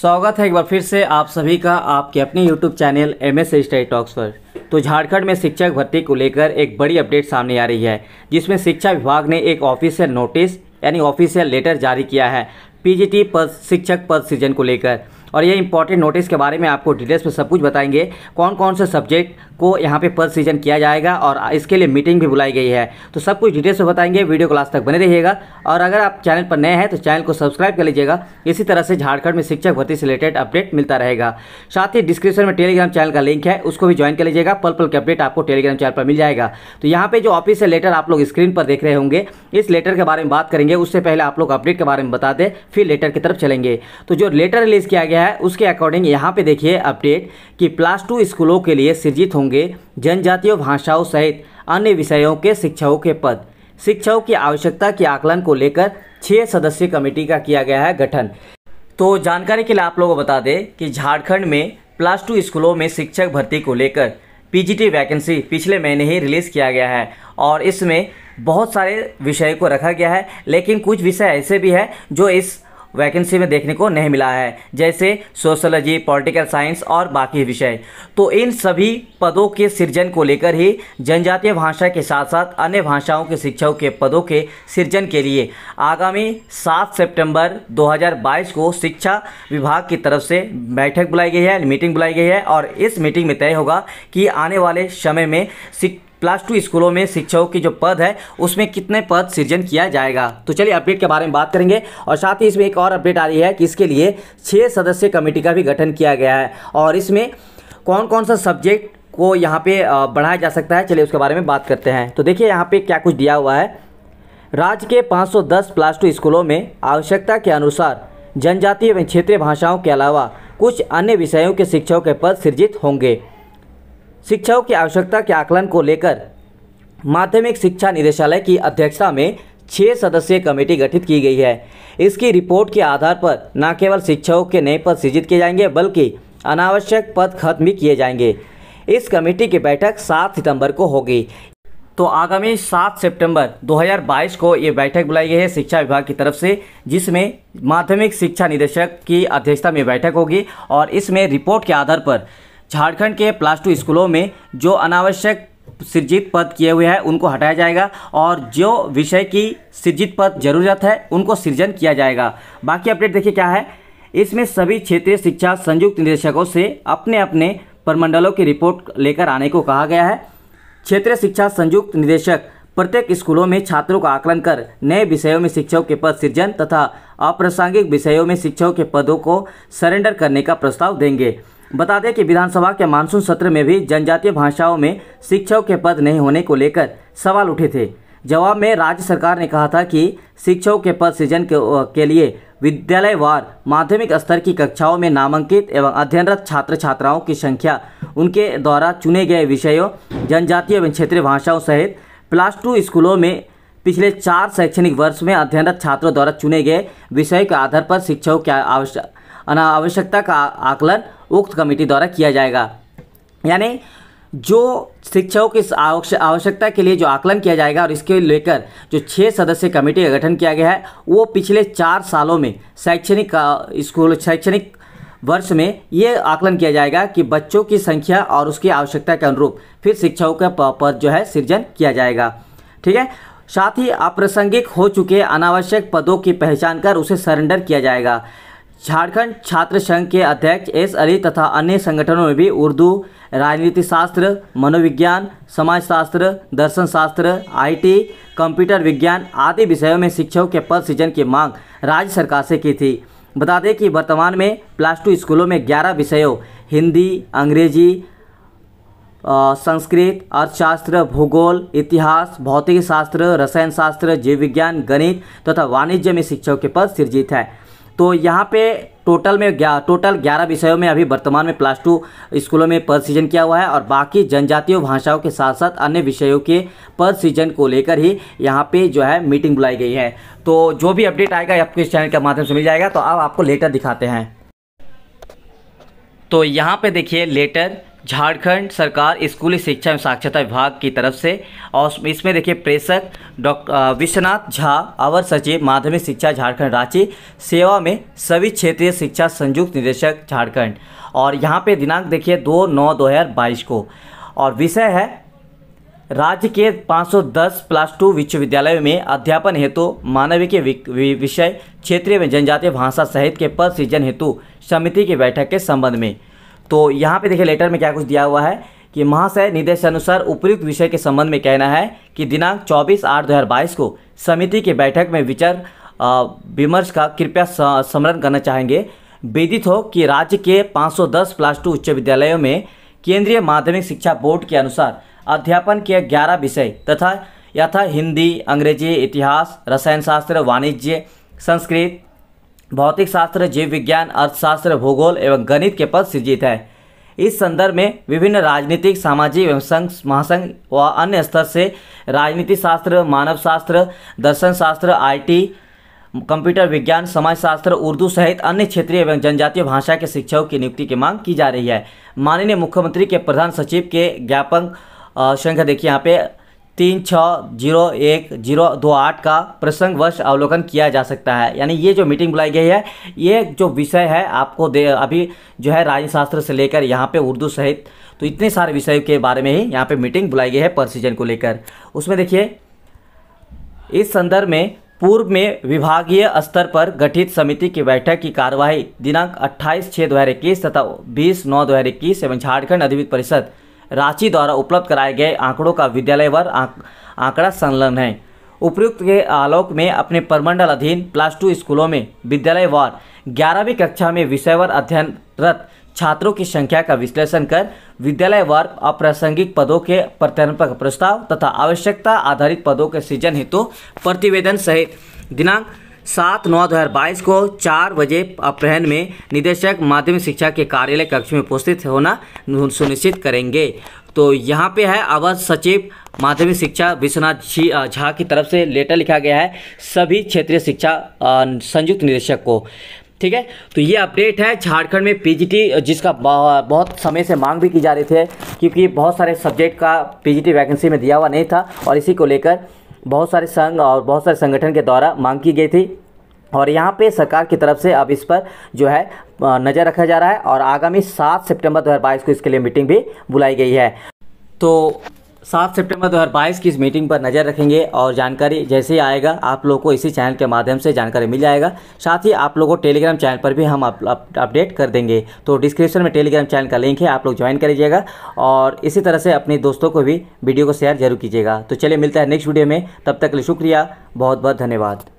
स्वागत है एक बार फिर से आप सभी का आपके अपने YouTube channel M S study talks पर तो झारखंड में शिक्षक भर्ती को लेकर एक बड़ी अपडेट सामने आ रही है जिसमें शिक्षा विभाग ने एक ऑफिशियल नोटिस यानी ऑफिशियल लेटर जारी किया है पीजीटी पद शिक्षक पद सीजन को लेकर और ये इंपॉर्टेंट नोटिस के बारे में आपको डिटेल्स में सब कुछ बताएंगे कौन कौन से सब्जेक्ट को यहाँ पे पर सीजन किया जाएगा और इसके लिए मीटिंग भी बुलाई गई है तो सब कुछ डिटेल्स में बताएंगे वीडियो क्लास तक बने रहिएगा और अगर आप चैनल पर नए हैं तो चैनल को सब्सक्राइब कर लीजिएगा इसी तरह से झारखंड में शिक्षक भर्ती से रिलेटेड अपडेट मिलता रहेगा साथ ही डिस्क्रिप्शन में टेलीग्राम चैनल का लिंक है उसको भी ज्वाइन कर लीजिएगा पल पल के अपडेट आपको टेलीग्राम चैनल पर मिल जाएगा तो यहाँ पर जो ऑफिस लेटर आप लोग स्क्रीन पर देख रहे होंगे इस लेटर के बारे में बात करेंगे उससे पहले आप लोग अपडेट के बारे में बता दें फिर लेटर की तरफ चलेंगे तो जो लेटर रिलीज किया गया है उसके अकॉर्डिंग यहाँ पर देखिए अपडेट कि प्लस टू स्कूलों के लिए सृजित होंगे होंगे जनजातीय भाषाओं सहित अन्य विषयों के शिक्षकों के पद शिक्षकों की आवश्यकता के आकलन को लेकर छः सदस्यीय कमेटी का किया गया है गठन तो जानकारी के लिए आप लोगों को बता दें कि झारखंड में प्लस टू स्कूलों में शिक्षक भर्ती को लेकर पीजीटी वैकेंसी पिछले महीने ही रिलीज़ किया गया है और इसमें बहुत सारे विषय को रखा गया है लेकिन कुछ विषय ऐसे भी हैं जो इस वैकेंसी में देखने को नहीं मिला है जैसे सोशोलॉजी पॉलिटिकल साइंस और बाकी विषय तो इन सभी पदों के सृजन को लेकर ही जनजातीय भाषा के साथ साथ अन्य भाषाओं के शिक्षकों के पदों के सृजन के लिए आगामी 7 सितंबर 2022 को शिक्षा विभाग की तरफ से बैठक बुलाई गई है मीटिंग बुलाई गई है और इस मीटिंग में तय होगा कि आने वाले समय में शिक्षा प्लस टू स्कूलों में शिक्षकों की जो पद है उसमें कितने पद सृजन किया जाएगा तो चलिए अपडेट के बारे में बात करेंगे और साथ ही इसमें एक और अपडेट आ रही है कि इसके लिए छः सदस्य कमेटी का भी गठन किया गया है और इसमें कौन कौन सा सब्जेक्ट को यहाँ पे बढ़ाया जा सकता है चलिए उसके बारे में बात करते हैं तो देखिए यहाँ पे क्या कुछ दिया हुआ है राज्य के 510 प्लस टू स्कूलों में आवश्यकता के अनुसार जनजातीय एवं क्षेत्रीय भाषाओं के अलावा कुछ अन्य विषयों के शिक्षकों के पद सृजित होंगे शिक्षाओं की आवश्यकता के आकलन को लेकर माध्यमिक शिक्षा निदेशालय की अध्यक्षता में छः सदस्यीय कमेटी गठित की गई है इसकी रिपोर्ट के आधार पर न केवल शिक्षकों के नए पद सृजित किए जाएंगे बल्कि अनावश्यक पद खत्म भी किए जाएंगे इस कमेटी की बैठक 7 सितंबर को होगी तो आगामी 7 सितंबर 2022 को ये बैठक बुलाई गई है शिक्षा विभाग की तरफ से जिसमें माध्यमिक शिक्षा निदेशक की अध्यक्षता में बैठक होगी और इसमें रिपोर्ट के आधार पर झारखंड के प्लस टू स्कूलों में जो अनावश्यक सृजित पद किए हुए हैं उनको हटाया जाएगा और जो विषय की सृजित पद जरूरत है उनको सृजन किया जाएगा बाकी अपडेट देखिए क्या है इसमें सभी क्षेत्रीय शिक्षा संयुक्त निदेशकों से अपने अपने प्रमंडलों की रिपोर्ट लेकर आने को कहा गया है क्षेत्रीय शिक्षा संयुक्त निदेशक प्रत्येक स्कूलों में छात्रों का आकलन कर नए विषयों में शिक्षकों के पद सृजन तथा अप्रासंगिक विषयों में शिक्षकों के पदों को सरेंडर करने का प्रस्ताव देंगे बता दें कि विधानसभा के मानसून सत्र में भी जनजातीय भाषाओं में शिक्षकों के पद नहीं होने को लेकर सवाल उठे थे जवाब में राज्य सरकार ने कहा था कि शिक्षकों के पद सृजन के, के लिए विद्यालयवार माध्यमिक स्तर की कक्षाओं में नामांकित एवं अध्ययनरत छात्र छात्राओं की संख्या उनके द्वारा चुने गए विषयों जनजातीय एवं क्षेत्रीय भाषाओं सहित प्लस टू स्कूलों में पिछले चार शैक्षणिक वर्ष में अध्ययनरत छात्रों द्वारा चुने गए विषय के आधार पर शिक्षकों की आवश्यकता का आकलन उक्त कमेटी द्वारा किया जाएगा यानी जो शिक्षकों की आवश्यकता के लिए जो आकलन किया जाएगा और इसके लेकर जो छः सदस्य कमेटी का गठन किया गया है वो पिछले चार सालों में शैक्षणिक स्कूल शैक्षणिक वर्ष में ये आकलन किया जाएगा कि बच्चों की संख्या और उसकी आवश्यकता के अनुरूप फिर शिक्षकों का पद जो है सृजन किया जाएगा ठीक है साथ ही अप्रासंगिक हो चुके अनावश्यक पदों की पहचान कर उसे सरेंडर किया जाएगा झारखंड छात्र संघ के अध्यक्ष एस अली तथा अन्य संगठनों में भी उर्दू राजनीति शास्त्र मनोविज्ञान समाजशास्त्र दर्शन शास्त्र आईटी कंप्यूटर विज्ञान आदि विषयों में शिक्षकों के पद सृजन की मांग राज्य सरकार से की थी बता दें कि वर्तमान में प्लस टू स्कूलों में ग्यारह विषयों हिंदी अंग्रेजी संस्कृत अर्थशास्त्र भूगोल इतिहास भौतिक शास्त्र रसायन शास्त्र जीव विज्ञान गणित तथा वाणिज्य में शिक्षकों के पद सृजित है तो यहाँ पे टोटल में ग्या, टोटल ग्यारह विषयों में अभी वर्तमान में प्लस टू स्कूलों में पर सीजन किया हुआ है और बाकी जनजातीय भाषाओं के साथ साथ अन्य विषयों के पर सीजन को लेकर ही यहाँ पे जो है मीटिंग बुलाई गई है तो जो भी अपडेट आएगा आपको इस चैनल के माध्यम से मिल जाएगा तो अब आपको लेटर दिखाते हैं तो यहाँ पर देखिए लेटर झारखंड सरकार स्कूली शिक्षा एवं साक्षरता विभाग की तरफ से और इसमें देखिए प्रेषक डॉक्टर विश्वनाथ झा अवर सचिव माध्यमिक शिक्षा झारखंड रांची सेवा में सभी क्षेत्रीय शिक्षा संयुक्त निदेशक झारखंड और यहाँ पे दिनांक देखिए दो नौ दो हज़ार बाईस को और विषय है राज्य के 510 प्लस टू विश्वविद्यालयों में अध्यापन हेतु मानवीय के विषय क्षेत्रीय में जनजातीय भाषा सहित के पद सृजन हेतु समिति की बैठक के संबंध में तो यहाँ पे देखिए लेटर में क्या कुछ दिया हुआ है कि महाशय अनुसार उपयुक्त विषय के संबंध में कहना है कि दिनांक 24 आठ 2022 को समिति की बैठक में विचार विमर्श का कृपया स्मरण करना चाहेंगे विदित हो कि राज्य के 510 प्लस टू उच्च विद्यालयों में केंद्रीय माध्यमिक शिक्षा बोर्ड के अनुसार अध्यापन के ग्यारह विषय तथा यथा हिंदी अंग्रेजी इतिहास रसायन शास्त्र वाणिज्य संस्कृत भौतिक शास्त्र जीव विज्ञान अर्थशास्त्र भूगोल एवं गणित के पद सृजित है इस संदर्भ में विभिन्न राजनीतिक सामाजिक एवं संघ महासंघ व अन्य स्तर से राजनीति शास्त्र मानव शास्त्र दर्शन शास्त्र आईटी कंप्यूटर विज्ञान समाजशास्त्र उर्दू सहित अन्य क्षेत्रीय एवं जनजातीय भाषा के शिक्षकों की नियुक्ति की मांग की जा रही है माननीय मुख्यमंत्री के प्रधान सचिव के ज्ञापन संख्या देखिए यहाँ पे तीन छः जीरो एक जीरो दो आठ का प्रसंगवश अवलोकन किया जा सकता है यानी ये जो मीटिंग बुलाई गई है ये जो विषय है आपको दे अभी जो है राजशास्त्र से लेकर यहाँ पे उर्दू सहित तो इतने सारे विषयों के बारे में ही यहाँ पे मीटिंग बुलाई गई है पर को लेकर उसमें देखिए इस संदर्भ में पूर्व में विभागीय स्तर पर गठित समिति की बैठक की कार्यवाही दिनांक अट्ठाईस छः दो तथा बीस नौ दो एवं झारखंड अधिवित परिषद रांची द्वारा उपलब्ध कराए गए आंकड़ों का विद्यालय वर आंकड़ा संलग्न है उपयुक्त के आलोक में अपने परमंडल अधीन प्लस टू स्कूलों में विद्यालय वार ग्यारहवीं कक्षा में विषयवर अध्ययनरत छात्रों की संख्या का विश्लेषण कर विद्यालय वर्ग अप्रासंगिक पदों के प्रत्यर्पण प्रस्ताव तथा आवश्यकता आधारित पदों के सृजन हेतु प्रतिवेदन सहित दिनांक सात नौ दो हज़ार बाईस को चार बजे अपहन में निदेशक माध्यमिक शिक्षा के कार्यालय कक्ष में उपस्थित होना सुनिश्चित करेंगे तो यहाँ पे है अवध सचिव माध्यमिक शिक्षा विश्वनाथ जी झा की तरफ से लेटर लिखा गया है सभी क्षेत्रीय शिक्षा संयुक्त निदेशक को ठीक है तो ये अपडेट है झारखंड में पीजीटी जिसका बहुत समय से मांग भी की जा रही थी क्योंकि बहुत सारे सब्जेक्ट का पीजीटी वैकेंसी में दिया हुआ नहीं था और इसी को लेकर बहुत सारे संघ और बहुत सारे संगठन के द्वारा मांग की गई थी और यहाँ पे सरकार की तरफ से अब इस पर जो है नज़र रखा जा रहा है और आगामी सात सितंबर 2022 को इसके लिए मीटिंग भी बुलाई गई है तो सात सितंबर 2022 की इस मीटिंग पर नज़र रखेंगे और जानकारी जैसे ही आएगा आप लोगों को इसी चैनल के माध्यम से जानकारी मिल जाएगा साथ ही आप लोगों को टेलीग्राम चैनल पर भी हम अपडेट कर देंगे तो डिस्क्रिप्शन में टेलीग्राम चैनल का लिंक है आप लोग ज्वाइन कर लीजिएगा और इसी तरह से अपने दोस्तों को भी वीडियो को शेयर जरूर कीजिएगा तो चलिए मिलता है नेक्स्ट वीडियो में तब तक के लिए शुक्रिया बहुत बहुत धन्यवाद